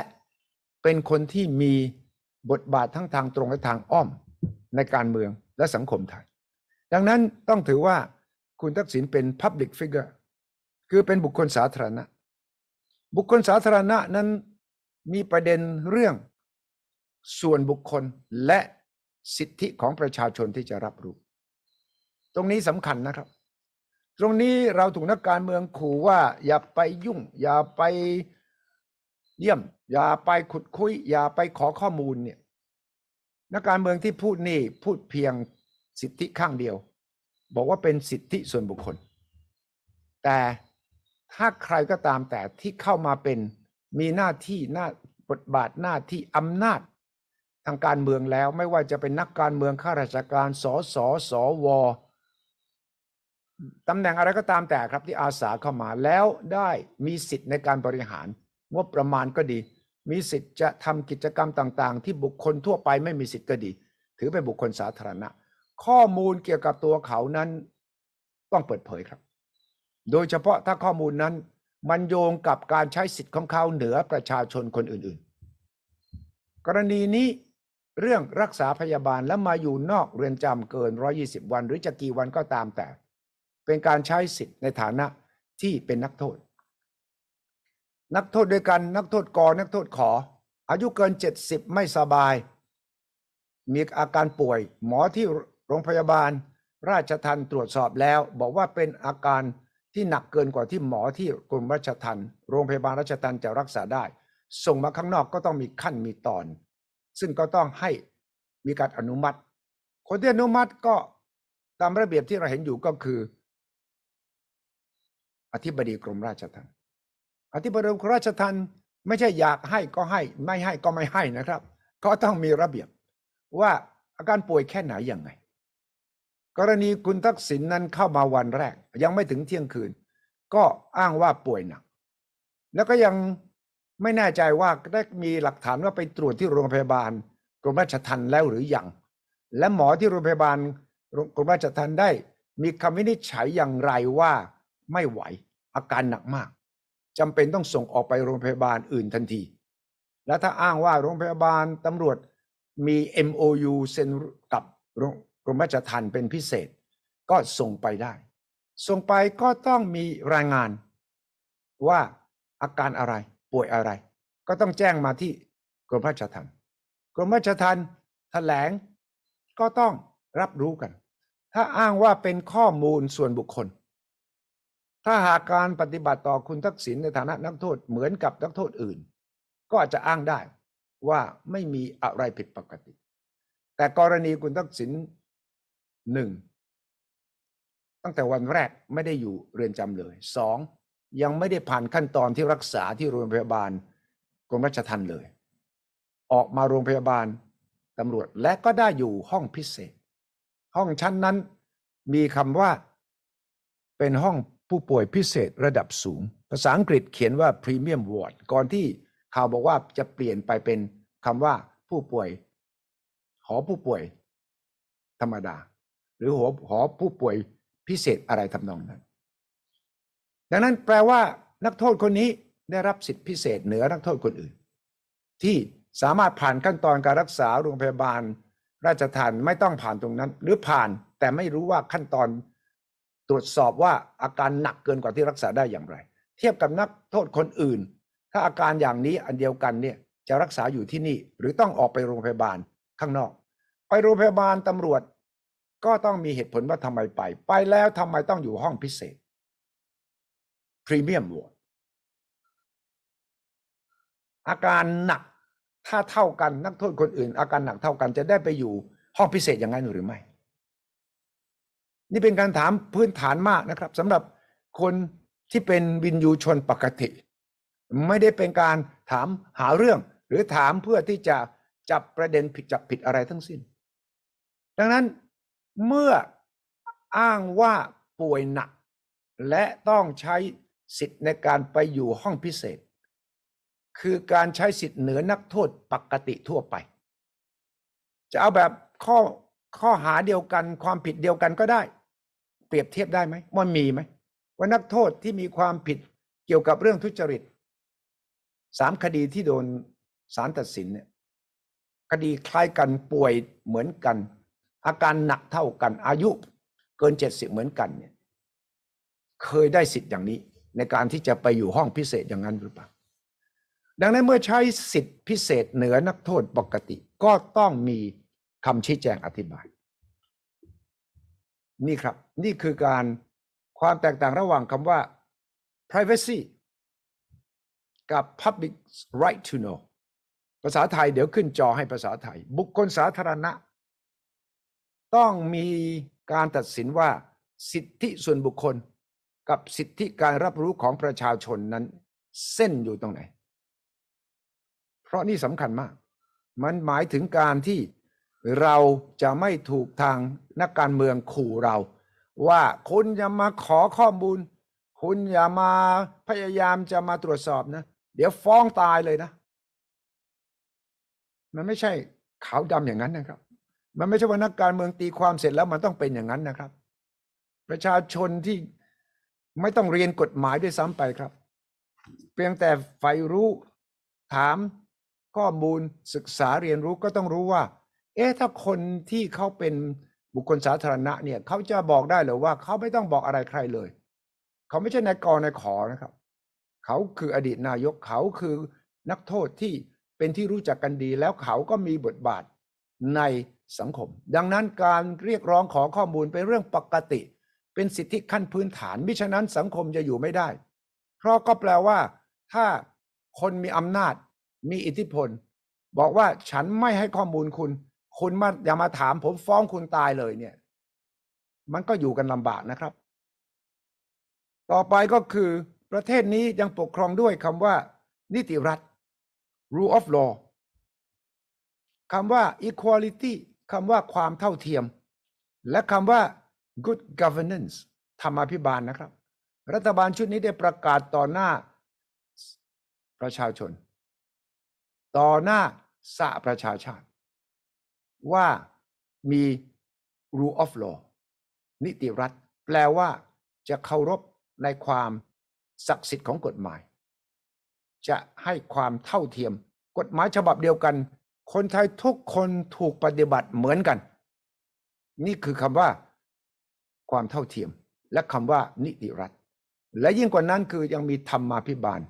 เป็นคนที่มีบทบาททั้งทางตรงและทางอ้อมในการเมืองและสังคมไทย ดังนั้นต้องถือว่าคุณทักษิณเป็น Public Figure คือเป็นบุคคลสาธารณะ บุคคลสาธารณะนั้นมีประเด็นเรื่องส่วนบุคคลและสิทธิของประชาชนที่จะรับรู้ ตรงนี้สำคัญนะครับ ตรงนี้เราถูกนักการเมืองขู่ว่า อย่าไปยุ่ง อย่าไปเยี่ยม อย่าไปขุดคุย อย่าไปขอข้อมูลเนี่ย นักการเมืองที่พูดนี่พูดเพียงสิทธิข้างเดียว บอกว่าเป็นสิทธิส่วนบุคคล แต่ถ้าใครก็ตามแต่ที่เข้ามาเป็นมีหน้าที่หน้าบทบาทหน้าที่อำนาจทางการเมืองแล้ว ไม่ว่าจะเป็นนักการเมือง ข้าราชการสสสวตำแหน่งอะไรก็ตามแต่ครับ ที่อาสาเข้ามาแล้วได้มีสิทธิ์ในการบริหารงบประมาณก็ดี มีสิทธิ์จะทำกิจกรรมต่างๆ ที่บุคคลทั่วไปไม่มีสิทธิ์ก็ดี ถือเป็นบุคคลสาธารณะ ข้อมูลเกี่ยวกับตัวเขานั้นต้องเปิดเผยครับโดยเฉพาะถ้าข้อมูลนั้น มันโยงกับการใช้สิทธิ์ของเขาเหนือประชาชนคนอื่นๆ กรณีนี้เรื่องรักษาพยาบาลและมาอยู่นอกเรือนจำเกิน 120 วันหรือจะกี่วันก็ตามแต่ เป็นการใช้สิทธิ์ในฐานะที่เป็นนักโทษ นักโทษด้วยกันนักโทษกอนักโทษขอ อายุเกิน 70 ไม่สบาย มีอาการป่วย หมอที่โรงพยาบาล ราชทันตรวจสอบแล้ว บอกว่าเป็นอาการที่หนักเกินกว่าที่หมอที่กรมราชทัณฑ์โรงพยาบาลราชทัณฑ์จะรักษาได้ ส่งมาข้างนอกก็ต้องมีขั้นมีตอน ซึ่งก็ต้องให้มีการอนุมัติ คนที่อนุมัติก็ตามระเบียบที่เราเห็นอยู่ก็คือ อธิบดีกรมราชทัณฑ์อธิบดีกรมราชทัณฑ์ไม่ใช่อยากให้ก็ให้ไม่ให้ ก็ไม่ให้นะครับ ก็ต้องมีระเบียบว่าอาการป่วยแค่ไหนอย่างไงกรณีคุณทักษิณนนั้นเข้ามาวันแรก ยังไม่ถึงเที่ยงคืน ก็อ้างว่าป่วยหนัก แล้วก็ยังไม่แน่ใจว่าได้มีหลักฐานว่าไปตรวจที่โรงพยาบาลกรมราชทัณฑ์แล้วหรือยังและหมอที่โรงพยาบาลกรมราชทัณฑ์ได้ มีคำวินิจฉัยอย่างไรว่าไม่ไหวอาการหนักมากจำเป็นต้องส่งออกไปโรงพยาบาลอื่นทันทีและถ้าอ้างว่าโรงพยาบาลตำรวจมี MOU เซ็นกับกรมราชทัณฑ์เป็นพิเศษก็ส่งไปได้ ส่งไปก็ต้องมีรายงานว่าอาการอะไรป่วยอะไร ก็ต้องแจ้งมาที่กรมราชทัณฑ์กรมราชทัณฑ์แถลงก็ต้องรับรู้กัน ถ้าอ้างว่าเป็นข้อมูลส่วนบุคคล ถ้าหากการปฏิบัติต่อคุณทักษิณในฐานะนักโทษเหมือนกับนักโทษอื่น ก็อาจจะอ้างได้ว่าไม่มีอะไรผิดปกติ แต่กรณีคุณทักษิณหนึ่งตั้งแต่วันแรกไม่ได้อยู่เรือนจำเลยสองยังไม่ได้ผ่านขั้นตอนที่รักษาที่โรงพยาบาล กรมราชทัณฑ์เลย ออกมาโรงพยาบาลตำรวจและก็ได้อยู่ห้องพิเศษ ห้องชั้นนั้นมีคำว่า เป็นห้องผู้ป่วยพิเศษระดับสูง ภาษาอังกฤษเขียนว่า Premium Ward ก่อนที่ข่าวบอกว่าจะเปลี่ยนไปเป็นคำว่าผู้ป่วยหอผู้ป่วยธรรมดาหรือหอหอผู้ป่วยพิเศษอะไรทำนองนั้น ดังนั้นแปลว่า นักโทษคนนี้ได้รับสิทธิพิเศษเหนือนักโทษคนอื่น ที่สามารถผ่านขั้นตอนการรักษาโรงพยาบาล ราชทานไม่ต้องผ่านตรงนั้น หรือผ่านแต่ไม่รู้ว่าขั้นตอน ตรวจสอบว่าอาการหนักเกินกว่าที่รักษาได้อย่างไร เทียบกับนักโทษคนอื่น ถ้าอาการอย่างนี้อันเดียวกันเนี่ยจะรักษาอยู่ที่นี่ หรือต้องออกไปโรงพยาบาลข้างนอกไปโรงพยาบาลตำรวจก็ต้องมีเหตุผลว่าทำไมไป ไปแล้วทำไมต้องอยู่ห้องพิเศษพรีเมียมวอร์ดอาการหนักถ้าเท่ากันนักโทษคนอื่น อาการหนักเท่ากัน จะได้ไปอยู่ห้องพิเศษอย่างไงนหรือไม่นี่เป็นการถามพื้นฐานมากนะครับสำหรับคนที่เป็นวินยูชนปกติ ไม่ได้เป็นการถามหาเรื่องหรือถามเพื่อที่จะจับประเด็นผิดจับผิดอะไรทั้งสิ้น ดังนั้นเมื่ออ้างว่าป่วยหนัก และต้องใช้สิทธิ์ในการไปอยู่ห้องพิเศษ คือการใช้สิทธิ์เหนือนักโทษปกติทั่วไป จะเอาแบบข้อข้อหาเดียวกันความผิดเดียวกันก็ได้ เปรียบเทียบได้ไหมว่ามีไหมว่านักโทษที่มีความผิดเกี่ยวกับเรื่องทุจริตสามคดีที่โดนสารตัดสินเนี่ยคดีคล้ายกันป่วยเหมือนกันอาการหนักเท่ากันอายุเกินเจ็ดสิบเหมือนกันเนี่ยเคยได้สิทธิ์อย่างนี้ ในการที่จะไปอยู่ห้องพิเศษอย่างนั้นหรือเปล่า ดังนั้นเมื่อใช้สิทธิพิเศษเหนือนักโทษปกติก็ต้องมีคำชี้แจงอธิบายนี่ครับนี่คือการความแตกต่างระหว่างคำว่า privacy กับ public right to know ภาษาไทยเดี๋ยวขึ้นจอให้ภาษาไทย บุคคลสาธารณะต้องมีการตัดสินว่าสิทธิส่วนบุคคลกับสิทธิการรับรู้ของประชาชนนั้น เส้นอยู่ตรงไหน เพราะนี่สำคัญมาก มันหมายถึงการที่เราจะไม่ถูกทางนักการเมืองขู่เรา ว่าคุณอย่ามาขอข้อมูล คุณอย่ามาพยายามจะมาตรวจสอบนะ เดี๋ยวฟ้องตายเลยนะ มันไม่ใช่ขาวดำอย่างนั้นนะครับมันไม่ใช่ว่านักการเมืองตีความเสร็จแล้วมันต้องเป็นอย่างนั้นนะครับ ประชาชนที่ไม่ต้องเรียนกฎหมายด้วยซ้ำไปครับ เพียงแต่ใฝ่รู้ถาม ข้อมูลศึกษาเรียนรู้ก็ต้องรู้ว่าเอ๊ะถ้าคนที่เขาเป็นบุคคลสาธารณะเนี่ยเขาจะบอกได้หรือว่าเขาไม่ต้องบอกอะไรใครเลยเขาไม่ใช่นายกรนายขอนะครับเขาคืออดีตนายกเขาคือนักโทษที่เป็นที่รู้จักกันดีแล้วเขาก็มีบทบาทในสังคม ดังนั้นการเรียกร้องขอข้อมูลเป็นเรื่องปกติ เป็นสิทธิขั้นพื้นฐานมิฉะนั้นสังคมจะอยู่ไม่ได้ เพราะก็แปลว่า ถ้าคนมีอำนาจ มีอิทธิพล บอกว่าฉันไม่ให้ข้อมูลคุณ คุณมาอย่ามาถามผมฟ้องคุณตายเลยเนี่ย มันก็อยู่กันลำบากนะครับ ต่อไปก็คือ ประเทศนี้ยังปกครองด้วยคำว่า นิติรัฐ rule of law คำว่า equality คำว่าความเท่าเทียม และคำว่า good governance ธรรมาภิบาลนะครับ รัฐบาลชุดนี้ได้ประกาศต่อหน้า ประชาชน ต่อหน้าสหประชาชาติ ว่ามี rule of law นิติรัฐ แปลว่าจะเคารพในความ ศักดิ์สิทธิ์ของกฎหมาย จะให้ความเท่าเทียม กฎหมายฉบับเดียวกันคนไทยทุกคนถูกปฏิบัติเหมือนกัน นี่คือคำว่า ความเท่าเทียม และคำว่านิติรัฐ และยิ่งกว่านั้นคือยังมีธรรมาภิบาล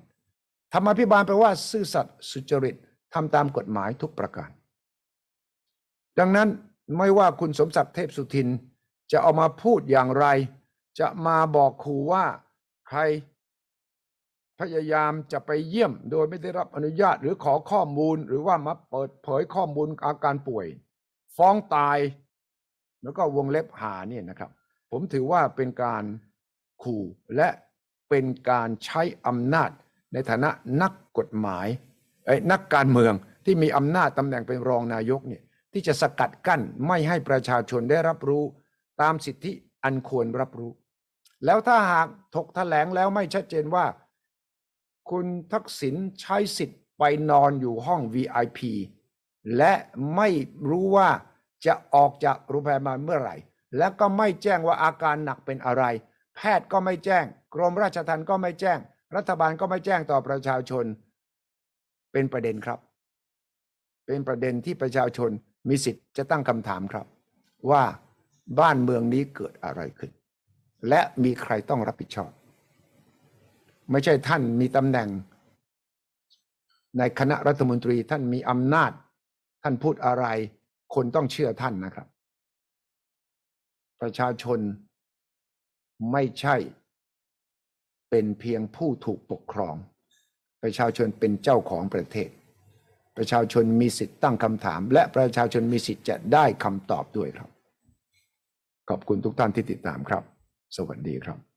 ธรรมาภิบาลแปลว่าซื่อสัตย์สุจริตทำตามกฎหมายทุกประการ ดังนั้นไม่ว่าคุณสมศักดิ์เทพสุทินจะเอามาพูดอย่างไร จะมาบอกครูว่าใครพยายามจะไปเยี่ยมโดยไม่ได้รับอนุญาตหรือขอข้อมูล หรือว่ามาเปิดเผยข้อมูลอาการป่วย ฟ้องตายแล้วก็วงเล็บหาเนี่ยนะครับ ผมถือว่าเป็นการขู่และเป็นการใช้อำนาจในฐานะนักกฎหมายไอ้นักการเมืองที่มีอำนาจตำแหน่งเป็นรองนายกเนี่ยที่จะสกัดกั้นไม่ให้ประชาชนได้รับรู้ตามสิทธิอันควรรับรู้ แล้วถ้าหากถกถแถลงแล้วไม่ชัดเจนว่าคุณทักษิณใช้สิทธิ์ไปนอนอยู่ห้อง VIP และไม่รู้ว่าจะออกจากโรงพยาบาลเมื่อไหร่ และก็ไม่แจ้งว่าอาการหนักเป็นอะไร แพทย์ก็ไม่แจ้งกรมราชทัณฑ์ก็ไม่แจ้ง รัฐบาลก็ไม่แจ้งต่อประชาชน เป็นประเด็นครับ เป็นประเด็นที่ประชาชนมีสิทธิ์จะตั้งคำถามครับ ว่าบ้านเมืองนี้เกิดอะไรขึ้น และมีใครต้องรับผิดชอบไม่ใช่ท่านมีตำแหน่ง ในคณะรัฐมนตรีท่านมีอำนาจ ท่านพูดอะไร คนต้องเชื่อท่านนะครับ ประชาชนไม่ใช่เป็นเพียงผู้ถูกปกครอง ประชาชนเป็นเจ้าของประเทศ ประชาชนมีสิทธิ์ตั้งคำถาม และประชาชนมีสิทธิ์จะได้คำตอบด้วยครับขอบคุณทุกท่านที่ติดตามครับ สวัสดีครับ